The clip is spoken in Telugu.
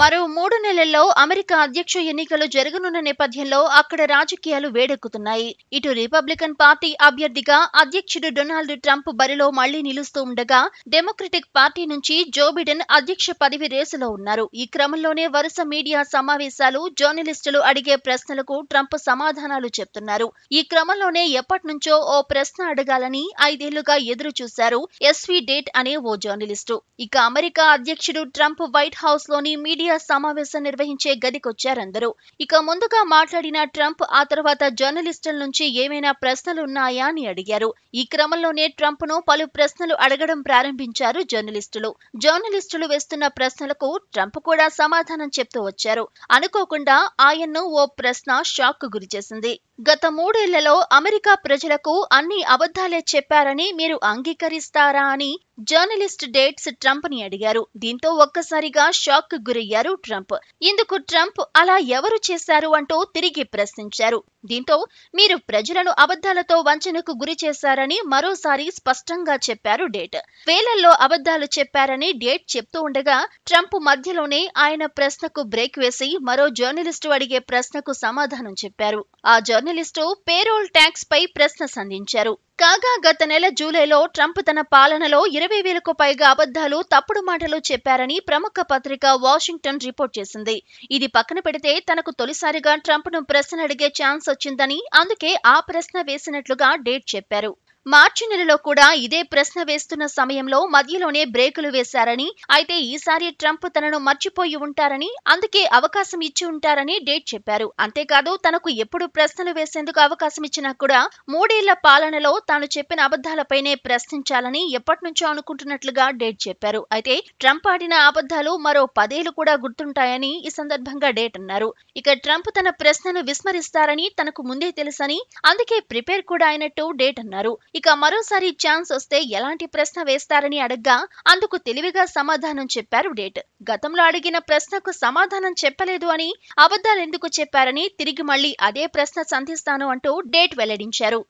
మరో మూడు నెలల్లో అమెరికా అధ్యక్ష ఎన్నికలు జరగనున్న నేపథ్యంలో అక్కడ రాజకీయాలు వేడెక్కుతున్నాయి ఇటు రిపబ్లికన్ పార్టీ అభ్యర్థిగా అధ్యక్షుడు డొనాల్డ్ ట్రంప్ బరిలో మళ్లీ నిలుస్తూ ఉండగా డెమోక్రటిక్ పార్టీ నుంచి జో బిడెన్ అధ్యక్ష పదవి రేసులో ఉన్నారు ఈ క్రమంలోనే వరుస మీడియా సమావేశాలు జర్నలిస్టులు అడిగే ప్రశ్నలకు ట్రంప్ సమాధానాలు చెప్తున్నారు ఈ క్రమంలోనే ఎప్పటినుంచో ఓ ప్రశ్న అడగాలని ఐదేళ్లుగా ఎదురు చూశారు ఎస్వి డేట్ అనే ఓ జర్నలిస్టు ఇక అమెరికా అధ్యక్షుడు ట్రంప్ వైట్ హౌస్ లోని మీడియా మీడియా సమావేశం నిర్వహించే గదికొచ్చారందరూ ఇక ముందుగా మాట్లాడిన ట్రంప్ ఆ తర్వాత జర్నలిస్టుల నుంచి ఏమైనా ప్రశ్నలున్నాయా అని అడిగారు ఈ క్రమంలోనే ట్రంప్ ను పలు ప్రశ్నలు అడగడం ప్రారంభించారు జర్నలిస్టులు జర్నలిస్టులు వేస్తున్న ప్రశ్నలకు ట్రంప్ కూడా సమాధానం చెప్తూ వచ్చారు అనుకోకుండా ఆయన్ను ఓ ప్రశ్న షాక్ గురిచేసింది గత మూడేళ్లలో అమెరికా ప్రజలకు అన్ని అబద్ధాలే చెప్పారని మీరు అంగీకరిస్తారా అని జర్నలిస్ట్ డేట్స్ ట్రంప్ ని అడిగారు దీంతో ఒక్కసారిగా షాక్ గురయ్యారు అయ్యారు ట్రంప్ ఇందుకు ట్రంప్ అలా ఎవరు చేశారు అంటూ తిరిగి ప్రశ్నించారు దీంతో మీరు ప్రజలను అబద్ధాలతో వంచనకు గురి చేశారని మరోసారి స్పష్టంగా చెప్పారు డేట్ వేలల్లో అబద్ధాలు చెప్పారని డేట్ చెప్తూ ఉండగా ట్రంప్ మధ్యలోనే ఆయన ప్రశ్నకు బ్రేక్ వేసి మరో జర్నలిస్టు అడిగే ప్రశ్నకు సమాధానం చెప్పారు ఆ జర్నలిస్టు పేరోల్ ట్యాక్స్ పై ప్రశ్న సంధించారు కాగా గత నెల జూలైలో ట్రంప్ తన పాలనలో ఇరవై వేలకు పైగా అబద్ధాలు తప్పుడు మాటలు చెప్పారని ప్రముఖ పత్రిక వాషింగ్టన్ రిపోర్ట్ చేసింది ఇది పక్కన పెడితే తనకు తొలిసారిగా ట్రంప్ను ప్రశ్న అడిగే ఛాన్స్ వచ్చిందని అందుకే ఆ ప్రశ్న వేసినట్లుగా డేట్ చెప్పారు మార్చి నెలలో కూడా ఇదే ప్రశ్న వేస్తున్న సమయంలో మధ్యలోనే బ్రేకులు వేశారని అయితే ఈసారి ట్రంప్ తనను మర్చిపోయి ఉంటారని అందుకే అవకాశం ఇచ్చి ఉంటారని డేట్ చెప్పారు అంతేకాదు తనకు ఎప్పుడు ప్రశ్నలు వేసేందుకు అవకాశం ఇచ్చినా కూడా మూడేళ్ల పాలనలో తాను చెప్పిన అబద్ధాలపైనే ప్రశ్నించాలని ఎప్పటి నుంచో అనుకుంటున్నట్లుగా డేట్ చెప్పారు అయితే ట్రంప్ ఆడిన అబద్ధాలు మరో పదేళ్లు కూడా గుర్తుంటాయని ఈ సందర్భంగా డేట్ అన్నారు ఇక ట్రంప్ తన ప్రశ్నను విస్మరిస్తారని తనకు ముందే తెలుసని అందుకే ప్రిపేర్ కూడా అయినట్టు డేట్ అన్నారు ఇక మరోసారి ఛాన్స్ వస్తే ఎలాంటి ప్రశ్న వేస్తారని అడగ్గా అందుకు తెలివిగా సమాధానం చెప్పారు డేట్ గతంలో అడిగిన ప్రశ్నకు సమాధానం చెప్పలేదు అని అబద్దాలెందుకు చెప్పారని తిరిగి మళ్లీ అదే ప్రశ్న సంధిస్తాను అంటూ డేట్ వెల్లడించారు